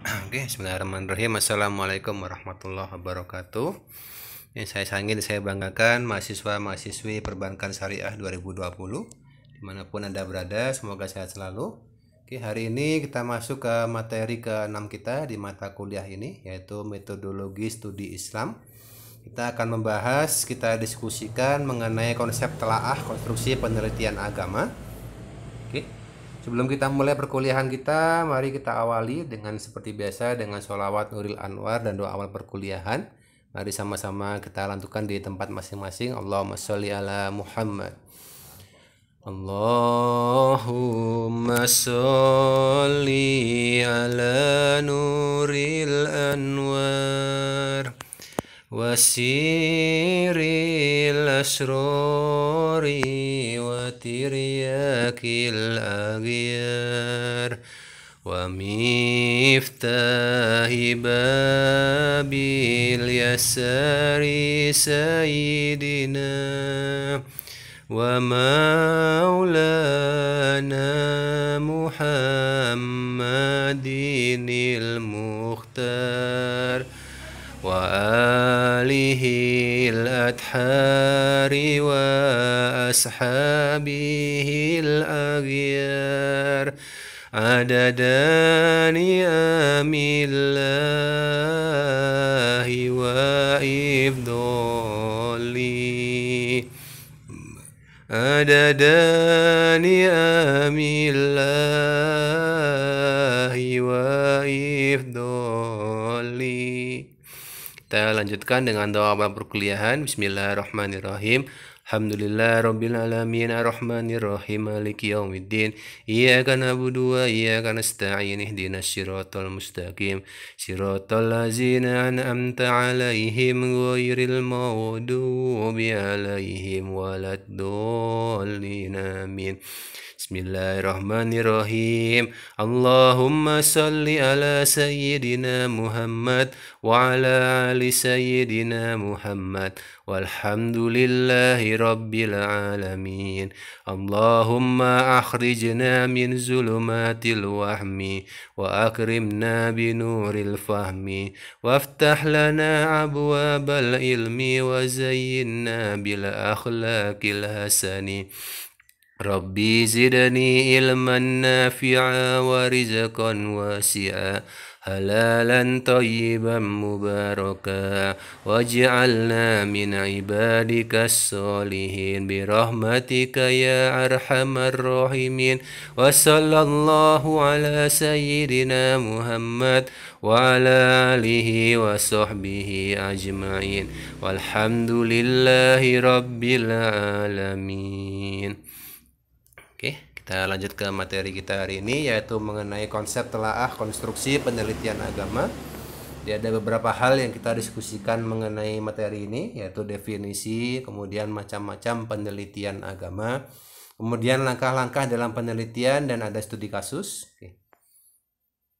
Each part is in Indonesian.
Oke, okay, bismillahirrahmanirrahim. Assalamualaikum warahmatullahi wabarakatuh. Yang saya sanggih saya banggakan mahasiswa-mahasiswi Perbankan Syariah 2020 dimanapun Anda berada, semoga sehat selalu. Oke, okay, hari ini kita masuk ke materi ke-6 kita di mata kuliah ini yaitu metodologi studi Islam. Kita akan membahas, kita diskusikan mengenai konsep telaah konstruksi penelitian agama Sebelum kita mulai perkuliahan kita, mari kita awali dengan seperti biasa dengan sholawat Nuril Anwar dan doa awal perkuliahan. Mari sama-sama kita lantukan di tempat masing-masing. Allahumma sholli ala Muhammad. Allahumma sholli ala Nuril Anwar. وسير الأسرار وترياك الأغيار ومفتاح باب اليسار سيدنا ومولانا محمد المختار وآله الأطهار وأصحابه الأغيار عدد نعم الله وإفضالي عدد نعم الله وإفضالي Kita lanjutkan dengan doa awal perkuliahan. Bismillahirrahmanirrahim. Alhamdulillah Rabbil Alamin Ar-Rahmanirrahim Maliki Yawmiddin Iyaka nabudu wa iyaka nasta'in Ihdinas siratal mustaqim Siratal lazina an'amta alaihim Ghairil maghdubi alaihim Walad dolin Amin بسم الله الرحمن الرحيم اللهم صل على سيدنا محمد وعلى آل سيدنا محمد والحمد لله رب العالمين اللهم أخرجنا من ظلمات الوهم وأكرمنا بنور الفهم وافتح لنا أبواب العلم وزينا بالأخلاق الحسن ربي زدني علما نافعا ورزقا واسعا حلالا طيبا مباركا واجعلنا من عبادك الصالحين برحمتك يا أرحم الراحمين وصلى الله على سيدنا محمد وعلى آله وصحبه أجمعين والحمد لله رب العالمين Kita lanjut ke materi kita hari ini yaitu mengenai konsep telaah konstruksi penelitian agama. Jadi ada beberapa hal yang kita diskusikan mengenai materi ini yaitu definisi, kemudian macam-macam penelitian agama, kemudian langkah-langkah dalam penelitian dan ada studi kasus. Oke.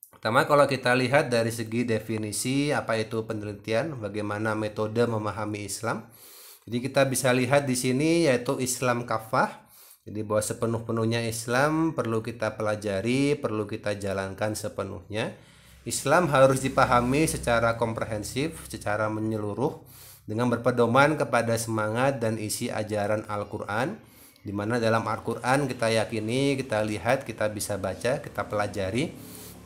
Pertama kalau kita lihat dari segi definisi apa itu penelitian, bagaimana metode memahami Islam. Jadi kita bisa lihat di sini yaitu Islam kafah jadi bahwa sepenuh-penuhnya Islam perlu kita pelajari, perlu kita jalankan sepenuhnya. Islam harus dipahami secara komprehensif, secara menyeluruh dengan berpedoman kepada semangat dan isi ajaran Al-Qur'an di mana dalam Al-Qur'an kita yakini, kita lihat, kita bisa baca, kita pelajari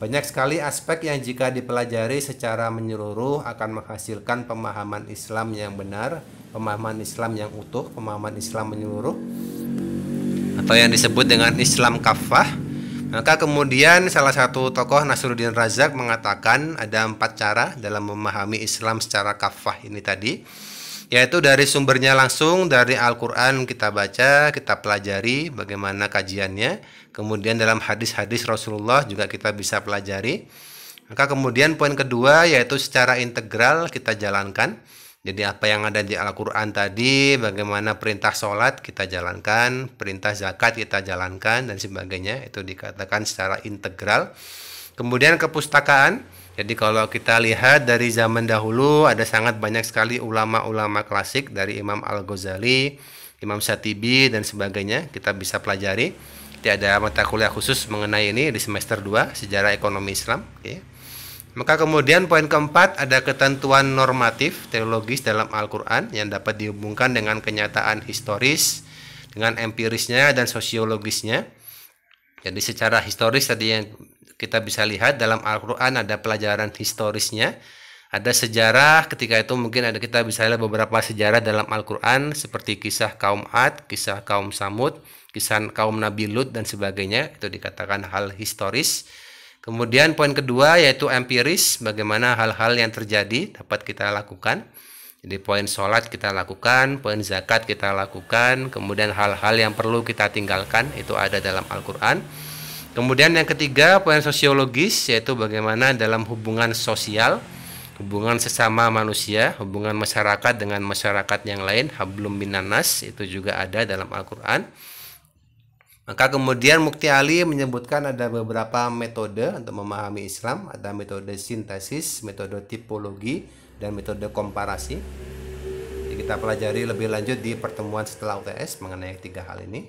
banyak sekali aspek yang jika dipelajari secara menyeluruh akan menghasilkan pemahaman Islam yang benar, pemahaman Islam yang utuh, pemahaman Islam menyeluruh atau yang disebut dengan Islam kafah maka kemudian salah satu tokoh Nasruddin Razak mengatakan ada empat cara dalam memahami Islam secara kafah ini tadi yaitu dari sumbernya langsung dari Al-Quran kita baca, kita pelajari bagaimana kajiannya. Kemudian dalam hadis-hadis Rasulullah juga kita bisa pelajari. Maka kemudian poin kedua yaitu secara integral kita jalankan. Jadi apa yang ada di Al-Quran tadi, bagaimana perintah sholat kita jalankan, perintah zakat kita jalankan, dan sebagainya. Itu dikatakan secara integral. Kemudian kepustakaan. Jadi kalau kita lihat dari zaman dahulu ada sangat banyak sekali ulama-ulama klasik dari Imam Al-Ghazali, Imam Satibi, dan sebagainya. Kita bisa pelajari. Jadi ada mata kuliah khusus mengenai ini di semester 2, Sejarah Ekonomi Islam. Okay maka kemudian poin keempat ada ketentuan normatif teologis dalam Al-Qur'an yang dapat dihubungkan dengan kenyataan historis, dengan empirisnya dan sosiologisnya. Jadi secara historis tadi yang kita bisa lihat dalam Al-Qur'an ada pelajaran historisnya, ada sejarah ketika itu mungkin ada kita bisa lihat beberapa sejarah dalam Al-Qur'an seperti kisah kaum Ad, kisah kaum Samud, kisah kaum Nabi Lut dan sebagainya. Itu dikatakan hal historis Kemudian poin kedua yaitu empiris, bagaimana hal-hal yang terjadi dapat kita lakukan. Jadi poin sholat kita lakukan, poin zakat kita lakukan, kemudian hal-hal yang perlu kita tinggalkan itu ada dalam Al-Quran. Kemudian yang ketiga poin sosiologis yaitu bagaimana dalam hubungan sosial, hubungan sesama manusia, hubungan masyarakat dengan masyarakat yang lain, hablum minanas itu juga ada dalam Al-Quran. Maka kemudian Mukti Ali menyebutkan ada beberapa metode untuk memahami Islam, ada metode sintesis, metode tipologi, dan metode komparasi. Jadi kita pelajari lebih lanjut di pertemuan setelah UTS mengenai tiga hal ini.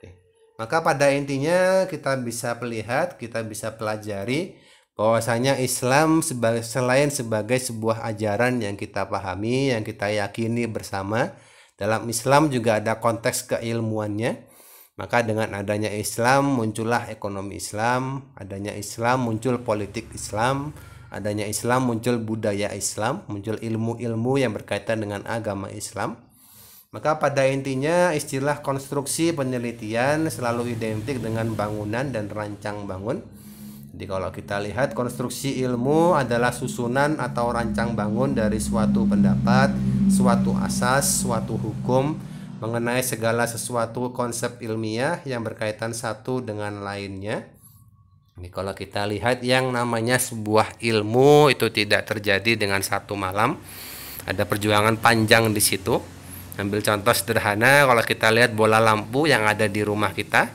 Oke. Maka pada intinya kita bisa melihat, kita bisa pelajari bahwasanya Islam sebagai, selain sebagai sebuah ajaran yang kita pahami, yang kita yakini bersama, dalam Islam juga ada konteks keilmuannya maka dengan adanya Islam muncullah ekonomi Islam, adanya Islam muncul politik Islam, adanya Islam muncul budaya Islam, muncul ilmu-ilmu yang berkaitan dengan agama Islam. Maka pada intinya istilah konstruksi penelitian selalu identik dengan bangunan dan rancang bangun. Jadi kalau kita lihat konstruksi ilmu adalah susunan atau rancang bangun dari suatu pendapat, suatu asas, suatu hukum, mengenai segala sesuatu konsep ilmiah yang berkaitan satu dengan lainnya. Ini kalau kita lihat yang namanya sebuah ilmu itu tidak terjadi dengan satu malam. Ada perjuangan panjang di situ. Ambil contoh sederhana kalau kita lihat bola lampu yang ada di rumah kita,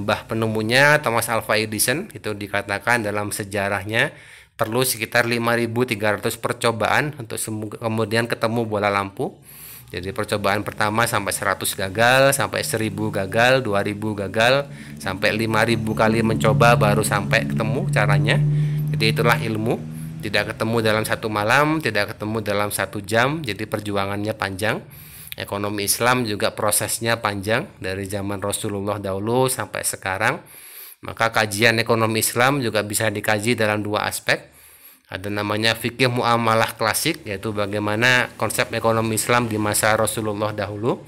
mbah penemunya Thomas Alva Edison itu dikatakan dalam sejarahnya perlu sekitar 5.300 percobaan untuk kemudian ketemu bola lampu jadi percobaan pertama sampai 100 gagal, sampai 1000 gagal, 2000 gagal, sampai 5000 kali mencoba baru sampai ketemu caranya. Jadi itulah ilmu. Tidak ketemu dalam satu malam, tidak ketemu dalam satu jam, jadi perjuangannya panjang. Ekonomi Islam juga prosesnya panjang dari zaman Rasulullah dahulu sampai sekarang. Maka kajian ekonomi Islam juga bisa dikaji dalam dua aspek ada namanya fikih muamalah klasik yaitu bagaimana konsep ekonomi Islam di masa Rasulullah dahulu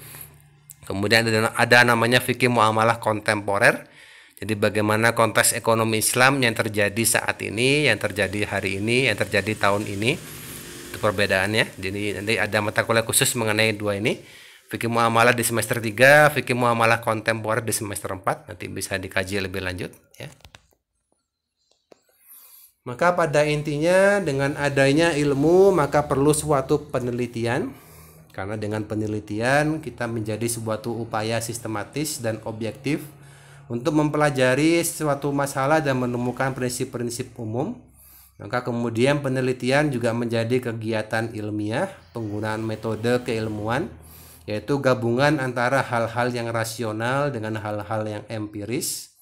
kemudian ada, ada namanya fikih muamalah kontemporer jadi bagaimana konteks ekonomi Islam yang terjadi saat ini yang terjadi hari ini yang terjadi tahun ini itu perbedaannya jadi nanti ada mata kuliah khusus mengenai dua ini fikih muamalah di semester 3 fikih muamalah kontemporer di semester 4 nanti bisa dikaji lebih lanjut ya maka pada intinya dengan adanya ilmu maka perlu suatu penelitian karena dengan penelitian kita menjadi suatu upaya sistematis dan objektif untuk mempelajari suatu masalah dan menemukan prinsip-prinsip umum. Maka kemudian penelitian juga menjadi kegiatan ilmiah, penggunaan metode keilmuan yaitu gabungan antara hal-hal yang rasional dengan hal-hal yang empiris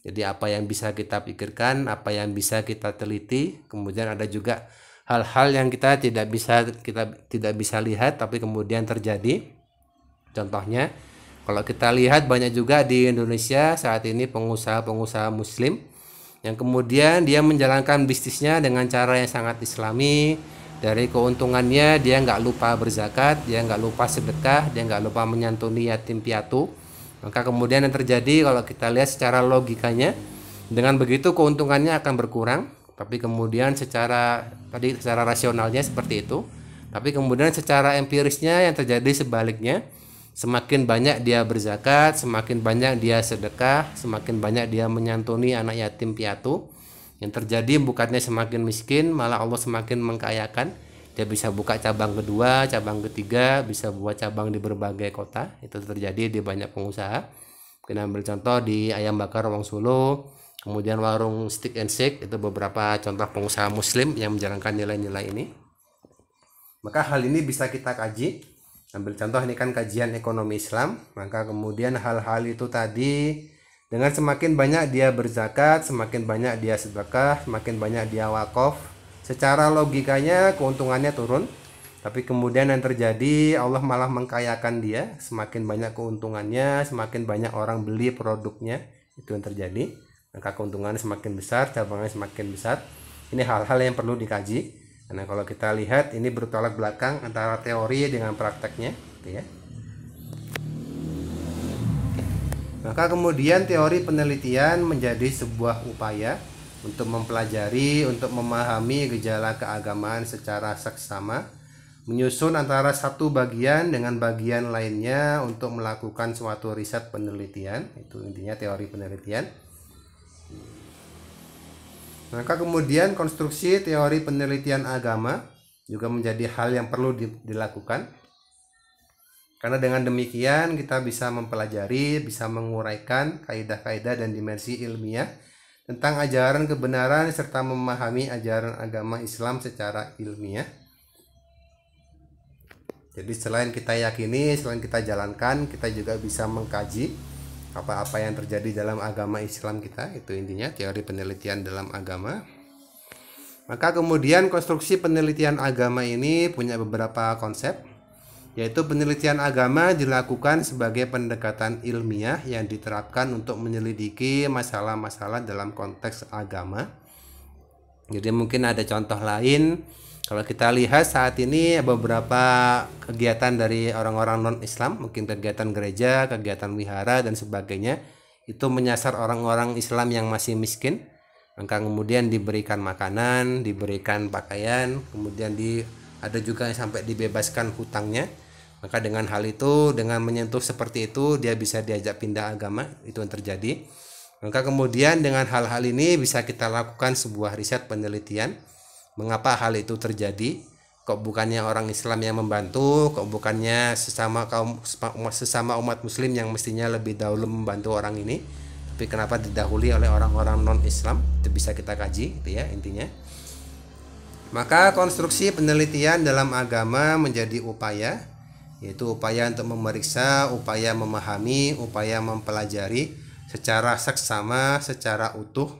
jadi apa yang bisa kita pikirkan, apa yang bisa kita teliti, kemudian ada juga hal-hal yang kita tidak bisa kita tidak bisa lihat tapi kemudian terjadi. Contohnya, kalau kita lihat banyak juga di Indonesia saat ini pengusaha-pengusaha muslim yang kemudian dia menjalankan bisnisnya dengan cara yang sangat islami dari keuntungannya dia nggak lupa berzakat dia nggak lupa sedekah dia nggak lupa menyantuni yatim piatu maka kemudian yang terjadi kalau kita lihat secara logikanya dengan begitu keuntungannya akan berkurang, tapi kemudian secara tadi secara rasionalnya seperti itu, tapi kemudian secara empirisnya yang terjadi sebaliknya semakin banyak dia berzakat, semakin banyak dia sedekah, semakin banyak dia menyantuni anak yatim piatu. Yang terjadi bukannya semakin miskin, malah Allah semakin mengkayakan dia ya, bisa buka cabang kedua, cabang ketiga, bisa buat cabang di berbagai kota. Itu terjadi di banyak pengusaha. Kita ambil contoh di ayam bakar Wong Solo, kemudian warung Stick and Shake itu beberapa contoh pengusaha muslim yang menjalankan nilai-nilai ini. Maka hal ini bisa kita kaji. Ambil contoh ini kan kajian ekonomi Islam, maka kemudian hal-hal itu tadi dengan semakin banyak dia berzakat, semakin banyak dia sedekah, semakin banyak dia wakaf, Secara logikanya keuntungannya turun, tapi kemudian yang terjadi Allah malah mengkayakan dia, semakin banyak keuntungannya, semakin banyak orang beli produknya, itu yang terjadi. angka keuntungannya semakin besar, cabangnya semakin besar. Ini hal-hal yang perlu dikaji. Karena kalau kita lihat ini bertolak belakang antara teori dengan prakteknya, gitu ya. Maka kemudian teori penelitian menjadi sebuah upaya untuk mempelajari, untuk memahami gejala keagamaan secara seksama, menyusun antara satu bagian dengan bagian lainnya untuk melakukan suatu riset penelitian, itu intinya teori penelitian. Maka kemudian konstruksi teori penelitian agama juga menjadi hal yang perlu dilakukan. Karena dengan demikian kita bisa mempelajari, bisa menguraikan kaidah-kaidah dan dimensi ilmiah tentang ajaran kebenaran serta memahami ajaran agama Islam secara ilmiah. Jadi selain kita yakini, selain kita jalankan, kita juga bisa mengkaji apa-apa yang terjadi dalam agama Islam kita. Itu intinya teori penelitian dalam agama. Maka kemudian konstruksi penelitian agama ini punya beberapa konsep yaitu penelitian agama dilakukan sebagai pendekatan ilmiah yang diterapkan untuk menyelidiki masalah-masalah dalam konteks agama. Jadi mungkin ada contoh lain kalau kita lihat saat ini beberapa kegiatan dari orang-orang non-Islam, mungkin kegiatan gereja, kegiatan wihara dan sebagainya itu menyasar orang-orang Islam yang masih miskin. Maka kemudian diberikan makanan, diberikan pakaian, kemudian di ada juga yang sampai dibebaskan hutangnya maka dengan hal itu dengan menyentuh seperti itu dia bisa diajak pindah agama itu yang terjadi maka kemudian dengan hal-hal ini bisa kita lakukan sebuah riset penelitian mengapa hal itu terjadi kok bukannya orang Islam yang membantu kok bukannya sesama kaum sesama umat muslim yang mestinya lebih dahulu membantu orang ini tapi kenapa didahului oleh orang-orang non Islam itu bisa kita kaji gitu ya intinya maka konstruksi penelitian dalam agama menjadi upaya yaitu upaya untuk memeriksa, upaya memahami, upaya mempelajari secara seksama, secara utuh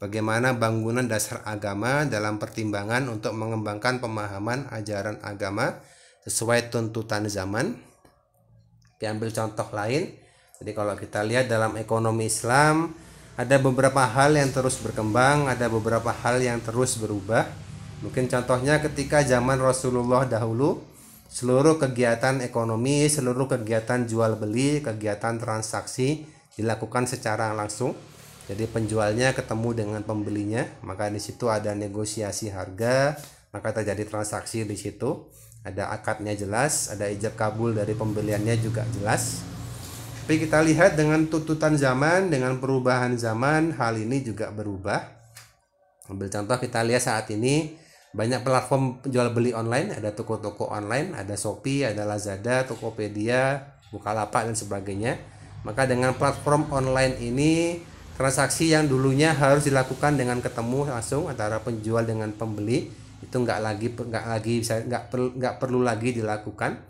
bagaimana bangunan dasar agama dalam pertimbangan untuk mengembangkan pemahaman ajaran agama sesuai tuntutan zaman. Diambil contoh lain, jadi kalau kita lihat dalam ekonomi Islam ada beberapa hal yang terus berkembang, ada beberapa hal yang terus berubah Mungkin contohnya ketika zaman Rasulullah dahulu, seluruh kegiatan ekonomi, seluruh kegiatan jual beli, kegiatan transaksi dilakukan secara langsung. Jadi penjualnya ketemu dengan pembelinya, maka di situ ada negosiasi harga, maka terjadi transaksi di situ. Ada akadnya jelas, ada ijab kabul dari pembeliannya juga jelas. Tapi kita lihat dengan tuntutan zaman, dengan perubahan zaman, hal ini juga berubah. Ambil contoh kita lihat saat ini banyak platform jual beli online, ada toko-toko online, ada Shopee, ada Lazada, Tokopedia, Bukalapak dan sebagainya. Maka dengan platform online ini transaksi yang dulunya harus dilakukan dengan ketemu langsung antara penjual dengan pembeli itu nggak lagi nggak lagi bisa nggak perlu nggak perlu lagi dilakukan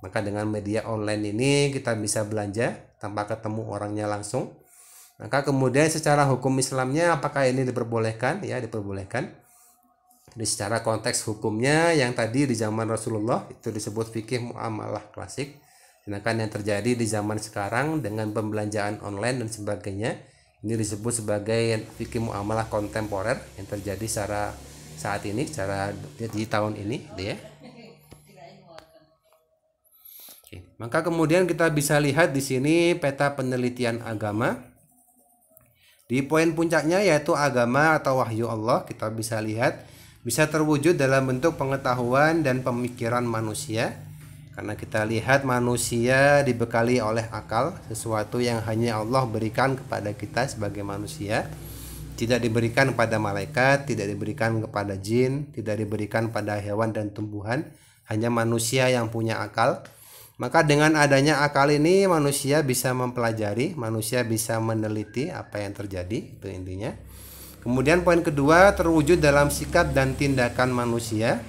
maka dengan media online ini kita bisa belanja tanpa ketemu orangnya langsung maka kemudian secara hukum Islamnya apakah ini diperbolehkan ya diperbolehkan jadi secara konteks hukumnya yang tadi di zaman Rasulullah itu disebut fikih muamalah klasik. Sedangkan yang terjadi di zaman sekarang dengan pembelanjaan online dan sebagainya ini disebut sebagai fikih muamalah kontemporer yang terjadi secara saat ini secara di tahun ini gitu ya. maka kemudian kita bisa lihat di sini peta penelitian agama. Di poin puncaknya yaitu agama atau wahyu Allah kita bisa lihat bisa terwujud dalam bentuk pengetahuan dan pemikiran manusia karena kita lihat manusia dibekali oleh akal sesuatu yang hanya Allah berikan kepada kita sebagai manusia tidak diberikan kepada malaikat tidak diberikan kepada jin tidak diberikan pada hewan dan tumbuhan hanya manusia yang punya akal maka dengan adanya akal ini manusia bisa mempelajari, manusia bisa meneliti apa yang terjadi, itu intinya. Kemudian poin kedua terwujud dalam sikap dan tindakan manusia.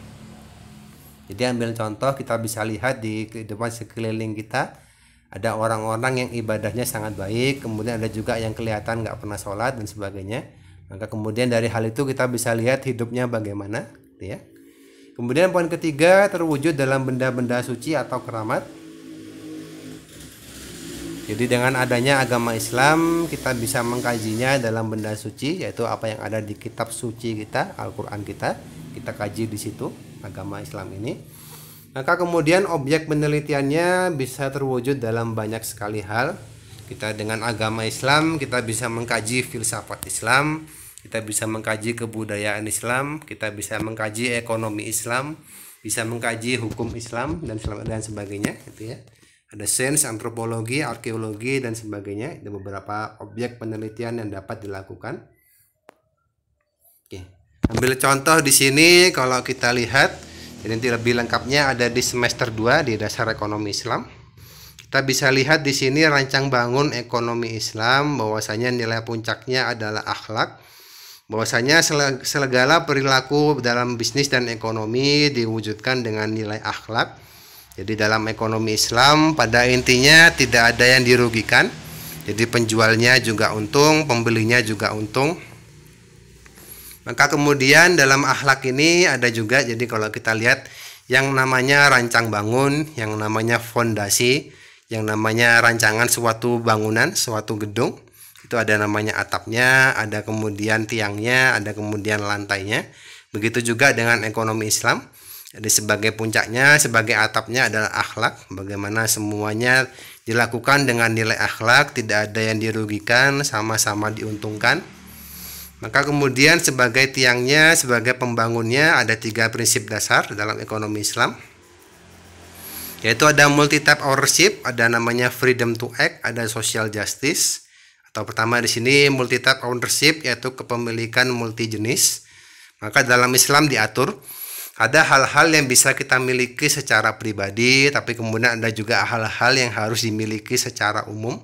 Jadi ambil contoh kita bisa lihat di kehidupan sekeliling kita ada orang-orang yang ibadahnya sangat baik, kemudian ada juga yang kelihatan nggak pernah sholat dan sebagainya. Maka kemudian dari hal itu kita bisa lihat hidupnya bagaimana, gitu ya. Kemudian poin ketiga terwujud dalam benda-benda suci atau keramat. Jadi dengan adanya agama Islam kita bisa mengkajinya dalam benda suci yaitu apa yang ada di kitab suci kita, Al-Qur'an kita, kita kaji di situ agama Islam ini. Maka kemudian objek penelitiannya bisa terwujud dalam banyak sekali hal. Kita dengan agama Islam kita bisa mengkaji filsafat Islam, kita bisa mengkaji kebudayaan Islam, kita bisa mengkaji ekonomi Islam, bisa mengkaji hukum Islam dan dan sebagainya gitu ya ada sains, antropologi, arkeologi dan sebagainya. Ada beberapa objek penelitian yang dapat dilakukan. Oke. Ambil contoh di sini kalau kita lihat jadi lebih lengkapnya ada di semester 2 di dasar ekonomi Islam. Kita bisa lihat di sini rancang bangun ekonomi Islam bahwasanya nilai puncaknya adalah akhlak. Bahwasanya segala perilaku dalam bisnis dan ekonomi diwujudkan dengan nilai akhlak jadi dalam ekonomi Islam pada intinya tidak ada yang dirugikan. Jadi penjualnya juga untung, pembelinya juga untung. Maka kemudian dalam akhlak ini ada juga jadi kalau kita lihat yang namanya rancang bangun, yang namanya fondasi, yang namanya rancangan suatu bangunan, suatu gedung. Itu ada namanya atapnya, ada kemudian tiangnya, ada kemudian lantainya. Begitu juga dengan ekonomi Islam jadi sebagai puncaknya, sebagai atapnya adalah akhlak. Bagaimana semuanya dilakukan dengan nilai akhlak, tidak ada yang dirugikan, sama-sama diuntungkan. Maka kemudian sebagai tiangnya, sebagai pembangunnya ada tiga prinsip dasar dalam ekonomi Islam. Yaitu ada multi tap ownership, ada namanya freedom to act, ada social justice. Atau pertama di sini multi tap ownership yaitu kepemilikan multi jenis. Maka dalam Islam diatur ada hal-hal yang bisa kita miliki secara pribadi, tapi kemudian ada juga hal-hal yang harus dimiliki secara umum.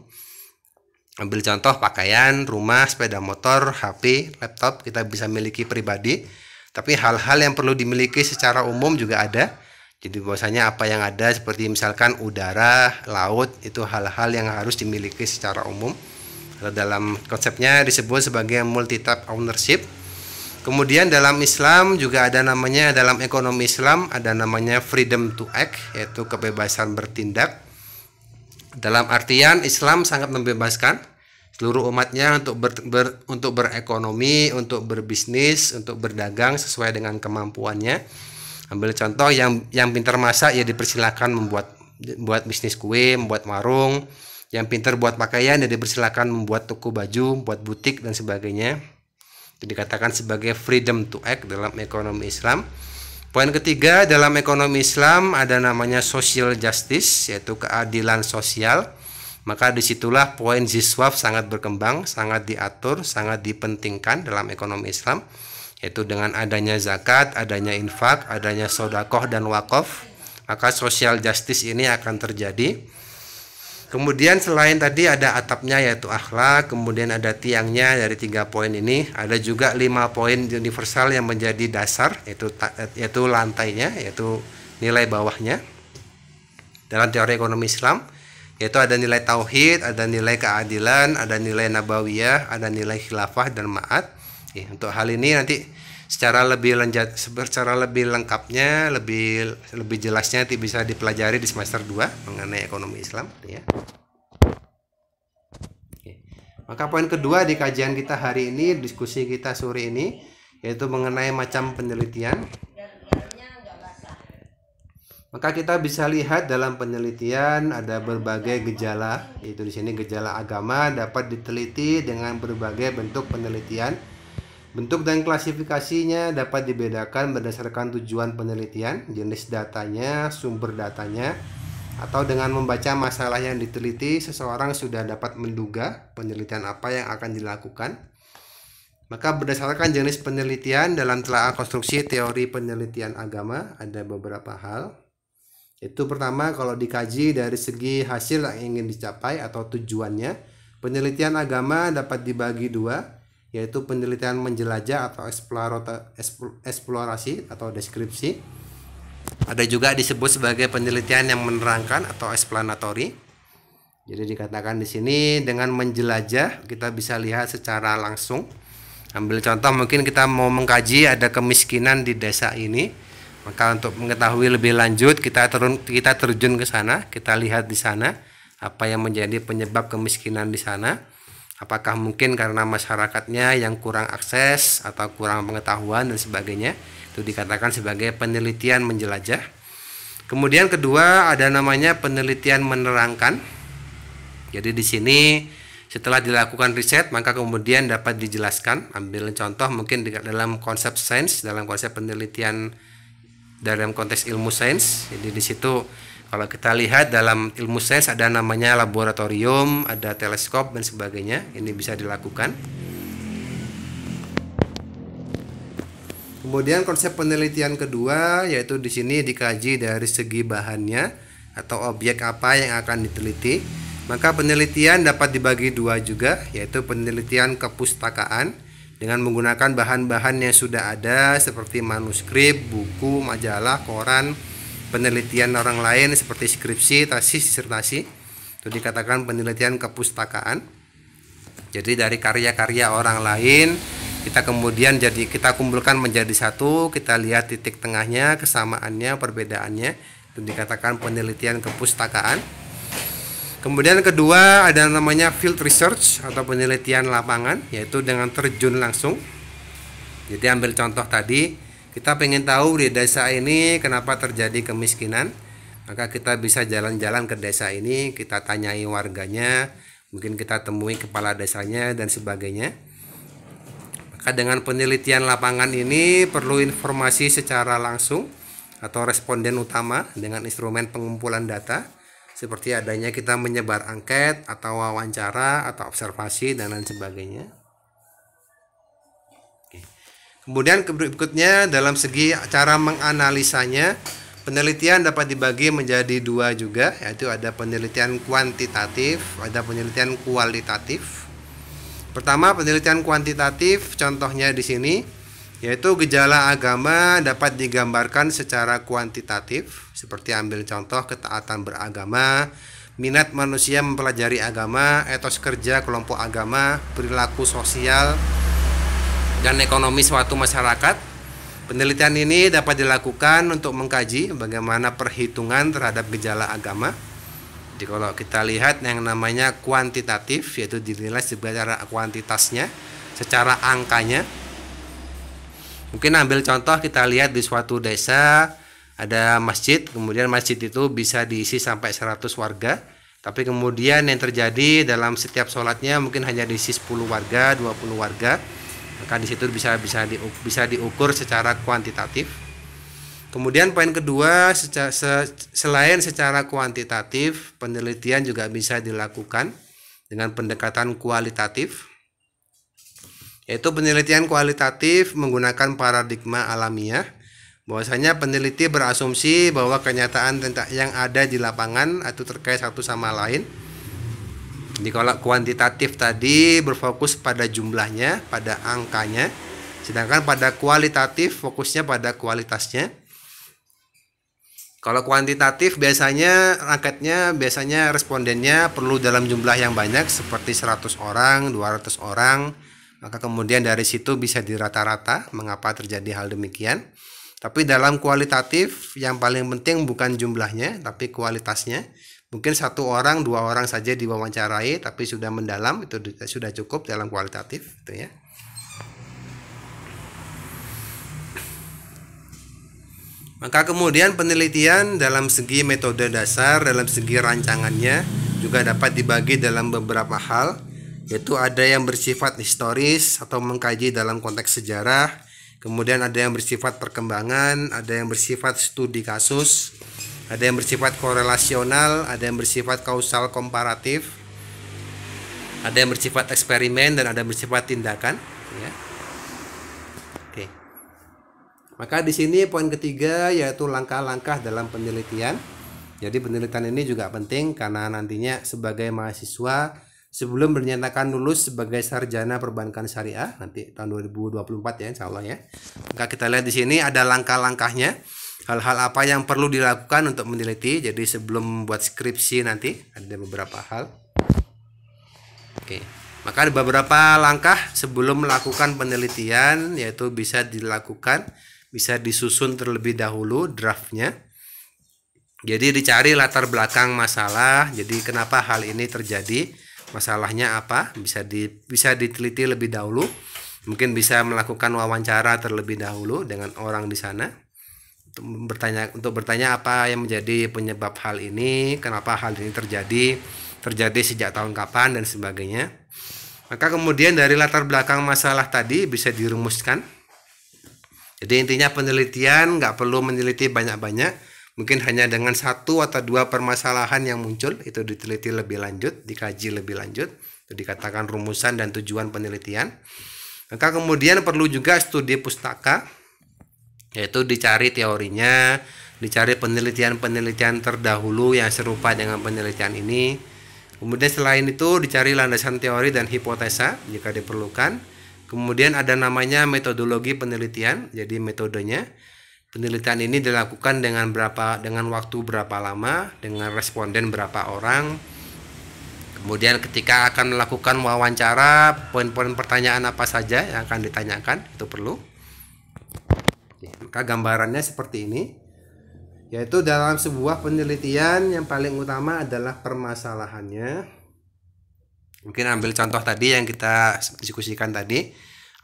Ambil contoh pakaian, rumah, sepeda motor, HP, laptop kita bisa miliki pribadi, tapi hal-hal yang perlu dimiliki secara umum juga ada. Jadi bahwasanya apa yang ada seperti misalkan udara, laut itu hal-hal yang harus dimiliki secara umum. Dalam konsepnya disebut sebagai multi type ownership Kemudian dalam Islam juga ada namanya dalam ekonomi Islam ada namanya freedom to act yaitu kebebasan bertindak. Dalam artian Islam sangat membebaskan seluruh umatnya untuk ber, ber, untuk berekonomi, untuk berbisnis, untuk berdagang sesuai dengan kemampuannya. Ambil contoh yang yang pintar masak ya dipersilakan membuat buat bisnis kue, membuat warung. Yang pintar buat pakaian ya dipersilakan membuat toko baju, buat butik dan sebagainya dikatakan sebagai freedom to act dalam ekonomi Islam. Poin ketiga dalam ekonomi Islam ada namanya social justice yaitu keadilan sosial. Maka disitulah poin ziswaf sangat berkembang, sangat diatur, sangat dipentingkan dalam ekonomi Islam yaitu dengan adanya zakat, adanya infak, adanya sodakoh dan wakaf maka social justice ini akan terjadi Kemudian selain tadi ada atapnya yaitu akhlak, kemudian ada tiangnya dari tiga poin ini, ada juga lima poin universal yang menjadi dasar yaitu yaitu lantainya, yaitu nilai bawahnya. Dalam teori ekonomi Islam, yaitu ada nilai tauhid, ada nilai keadilan, ada nilai nabawiyah, ada nilai khilafah dan ma'at. untuk hal ini nanti secara lebih lanjut, secara lebih lengkapnya lebih lebih jelasnya bisa dipelajari di semester 2 mengenai ekonomi Islam gitu ya. Oke. Maka poin kedua di kajian kita hari ini diskusi kita sore ini yaitu mengenai macam penelitian. Maka kita bisa lihat dalam penelitian ada berbagai gejala, yaitu di sini gejala agama dapat diteliti dengan berbagai bentuk penelitian Bentuk dan klasifikasinya dapat dibedakan berdasarkan tujuan penelitian, jenis datanya, sumber datanya, atau dengan membaca masalah yang diteliti, seseorang sudah dapat menduga penelitian apa yang akan dilakukan. Maka berdasarkan jenis penelitian dalam telaah konstruksi teori penelitian agama ada beberapa hal. Itu pertama kalau dikaji dari segi hasil yang ingin dicapai atau tujuannya. Penelitian agama dapat dibagi dua, yaitu penelitian menjelajah atau eksplorasi atau deskripsi. Ada juga disebut sebagai penelitian yang menerangkan atau explanatory. Jadi dikatakan di sini dengan menjelajah kita bisa lihat secara langsung. Ambil contoh mungkin kita mau mengkaji ada kemiskinan di desa ini. Maka untuk mengetahui lebih lanjut kita turun kita terjun ke sana, kita lihat di sana apa yang menjadi penyebab kemiskinan di sana Apakah mungkin karena masyarakatnya yang kurang akses atau kurang pengetahuan dan sebagainya? Itu dikatakan sebagai penelitian menjelajah. Kemudian kedua ada namanya penelitian menerangkan. Jadi di sini setelah dilakukan riset maka kemudian dapat dijelaskan. Ambil contoh mungkin dalam konsep sains, dalam konsep penelitian dalam konteks ilmu sains. Jadi di situ kalau kita lihat dalam ilmu sains ada namanya laboratorium, ada teleskop dan sebagainya. Ini bisa dilakukan. Kemudian konsep penelitian kedua yaitu di sini dikaji dari segi bahannya atau objek apa yang akan diteliti. Maka penelitian dapat dibagi dua juga yaitu penelitian kepustakaan dengan menggunakan bahan-bahan yang sudah ada seperti manuskrip, buku, majalah, koran, penelitian orang lain seperti skripsi, tesis, disertasi. Itu dikatakan penelitian kepustakaan. Jadi dari karya-karya orang lain kita kemudian jadi kita kumpulkan menjadi satu, kita lihat titik tengahnya, kesamaannya, perbedaannya. Itu dikatakan penelitian kepustakaan. Kemudian kedua ada namanya field research atau penelitian lapangan yaitu dengan terjun langsung. Jadi ambil contoh tadi kita pengen tahu di desa ini kenapa terjadi kemiskinan, maka kita bisa jalan-jalan ke desa ini, kita tanyai warganya, mungkin kita temui kepala desanya dan sebagainya. Maka dengan penelitian lapangan ini perlu informasi secara langsung atau responden utama dengan instrumen pengumpulan data seperti adanya kita menyebar angket atau wawancara atau observasi dan lain sebagainya. Kemudian berikutnya dalam segi cara menganalisanya, penelitian dapat dibagi menjadi dua juga, yaitu ada penelitian kuantitatif, ada penelitian kualitatif. Pertama, penelitian kuantitatif contohnya di sini yaitu gejala agama dapat digambarkan secara kuantitatif seperti ambil contoh ketaatan beragama, minat manusia mempelajari agama, etos kerja kelompok agama, perilaku sosial, dan ekonomi suatu masyarakat. Penelitian ini dapat dilakukan untuk mengkaji bagaimana perhitungan terhadap gejala agama. Jadi kalau kita lihat yang namanya kuantitatif yaitu dinilai secara kuantitasnya, secara angkanya. Mungkin ambil contoh kita lihat di suatu desa ada masjid, kemudian masjid itu bisa diisi sampai 100 warga. Tapi kemudian yang terjadi dalam setiap sholatnya mungkin hanya diisi 10 warga, 20 warga maka di situ bisa bisa di, bisa diukur secara kuantitatif kemudian poin kedua seca, se, selain secara kuantitatif penelitian juga bisa dilakukan dengan pendekatan kualitatif yaitu penelitian kualitatif menggunakan paradigma alamiah bahwasanya peneliti berasumsi bahwa kenyataan tentang yang ada di lapangan atau terkait satu sama lain jadi kalau kuantitatif tadi berfokus pada jumlahnya, pada angkanya. Sedangkan pada kualitatif fokusnya pada kualitasnya. Kalau kuantitatif biasanya angketnya biasanya respondennya perlu dalam jumlah yang banyak seperti 100 orang, 200 orang. Maka kemudian dari situ bisa dirata-rata mengapa terjadi hal demikian. Tapi dalam kualitatif yang paling penting bukan jumlahnya tapi kualitasnya mungkin satu orang dua orang saja diwawancarai tapi sudah mendalam itu sudah cukup dalam kualitatif itu ya maka kemudian penelitian dalam segi metode dasar dalam segi rancangannya juga dapat dibagi dalam beberapa hal yaitu ada yang bersifat historis atau mengkaji dalam konteks sejarah kemudian ada yang bersifat perkembangan ada yang bersifat studi kasus ada yang bersifat korelasional, ada yang bersifat kausal komparatif, ada yang bersifat eksperimen dan ada yang bersifat tindakan. Ya. Oke, maka di sini poin ketiga yaitu langkah-langkah dalam penelitian. Jadi penelitian ini juga penting karena nantinya sebagai mahasiswa sebelum dinyatakan lulus sebagai sarjana perbankan syariah nanti tahun 2024 ya insya Allah ya. Maka kita lihat di sini ada langkah-langkahnya hal-hal apa yang perlu dilakukan untuk meneliti jadi sebelum membuat skripsi nanti ada beberapa hal oke maka ada beberapa langkah sebelum melakukan penelitian yaitu bisa dilakukan bisa disusun terlebih dahulu draftnya jadi dicari latar belakang masalah jadi kenapa hal ini terjadi masalahnya apa bisa di bisa diteliti lebih dahulu mungkin bisa melakukan wawancara terlebih dahulu dengan orang di sana bertanya untuk bertanya apa yang menjadi penyebab hal ini, kenapa hal ini terjadi, terjadi sejak tahun kapan dan sebagainya. Maka kemudian dari latar belakang masalah tadi bisa dirumuskan. Jadi intinya penelitian nggak perlu meneliti banyak-banyak, mungkin hanya dengan satu atau dua permasalahan yang muncul itu diteliti lebih lanjut, dikaji lebih lanjut, itu dikatakan rumusan dan tujuan penelitian. Maka kemudian perlu juga studi pustaka yaitu dicari teorinya, dicari penelitian-penelitian terdahulu yang serupa dengan penelitian ini. Kemudian selain itu dicari landasan teori dan hipotesa jika diperlukan. Kemudian ada namanya metodologi penelitian, jadi metodenya. Penelitian ini dilakukan dengan berapa dengan waktu berapa lama, dengan responden berapa orang. Kemudian ketika akan melakukan wawancara, poin-poin pertanyaan apa saja yang akan ditanyakan itu perlu. Maka gambarannya seperti ini, yaitu dalam sebuah penelitian yang paling utama adalah permasalahannya. Mungkin ambil contoh tadi yang kita diskusikan tadi,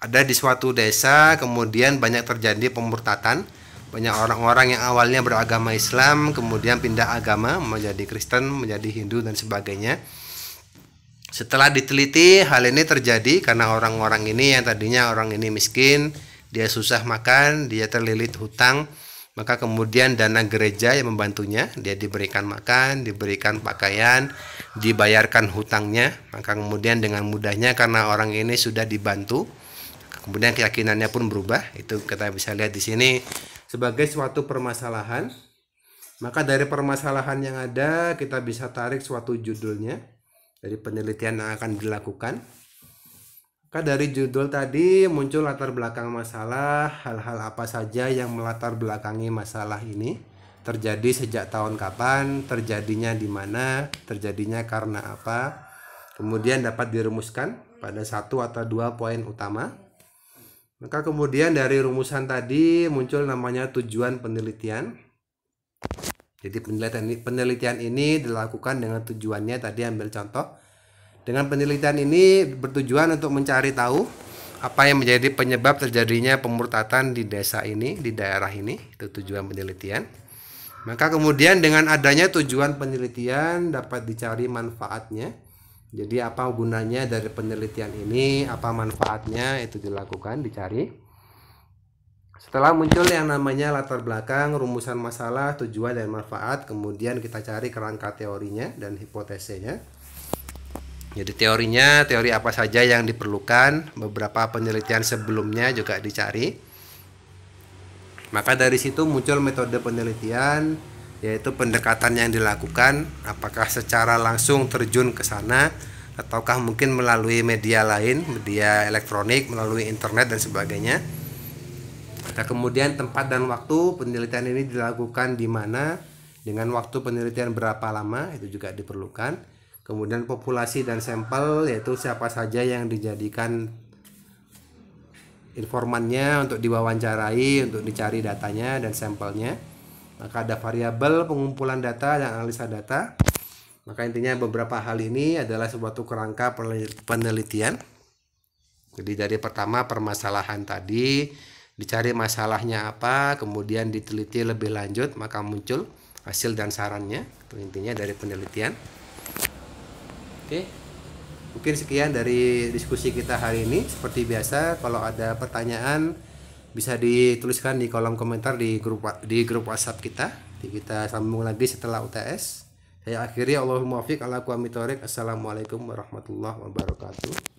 ada di suatu desa kemudian banyak terjadi pemurtatan, banyak orang-orang yang awalnya beragama Islam kemudian pindah agama menjadi Kristen, menjadi Hindu dan sebagainya. Setelah diteliti, hal ini terjadi karena orang-orang ini yang tadinya orang ini miskin, dia susah makan, dia terlilit hutang, maka kemudian dana gereja yang membantunya, dia diberikan makan, diberikan pakaian, dibayarkan hutangnya, maka kemudian dengan mudahnya karena orang ini sudah dibantu, kemudian keyakinannya pun berubah. Itu kita bisa lihat di sini sebagai suatu permasalahan. Maka dari permasalahan yang ada kita bisa tarik suatu judulnya dari penelitian yang akan dilakukan. Kan dari judul tadi muncul latar belakang masalah, hal-hal apa saja yang melatar belakangi masalah ini? Terjadi sejak tahun kapan, terjadinya di mana, terjadinya karena apa? Kemudian dapat dirumuskan pada satu atau dua poin utama. Maka kemudian dari rumusan tadi muncul namanya tujuan penelitian. Jadi penelitian ini dilakukan dengan tujuannya tadi ambil contoh dengan penelitian ini bertujuan untuk mencari tahu apa yang menjadi penyebab terjadinya pemurtatan di desa ini, di daerah ini, itu tujuan penelitian. Maka kemudian dengan adanya tujuan penelitian dapat dicari manfaatnya. Jadi apa gunanya dari penelitian ini, apa manfaatnya itu dilakukan, dicari. Setelah muncul yang namanya latar belakang, rumusan masalah, tujuan dan manfaat, kemudian kita cari kerangka teorinya dan hipotesenya. Jadi teorinya, teori apa saja yang diperlukan, beberapa penelitian sebelumnya juga dicari. Maka dari situ muncul metode penelitian, yaitu pendekatan yang dilakukan, apakah secara langsung terjun ke sana, ataukah mungkin melalui media lain, media elektronik, melalui internet dan sebagainya. Nah, kemudian tempat dan waktu penelitian ini dilakukan di mana, dengan waktu penelitian berapa lama itu juga diperlukan kemudian populasi dan sampel yaitu siapa saja yang dijadikan informannya untuk diwawancarai untuk dicari datanya dan sampelnya maka ada variabel pengumpulan data dan analisa data maka intinya beberapa hal ini adalah suatu kerangka penelitian jadi dari pertama permasalahan tadi dicari masalahnya apa kemudian diteliti lebih lanjut maka muncul hasil dan sarannya itu intinya dari penelitian Oke. Okay. Mungkin sekian dari diskusi kita hari ini. Seperti biasa, kalau ada pertanyaan bisa dituliskan di kolom komentar di grup di grup WhatsApp kita. Jadi kita sambung lagi setelah UTS. Saya akhiri Allahumma fiq ala kuamitorik. Assalamualaikum warahmatullahi wabarakatuh.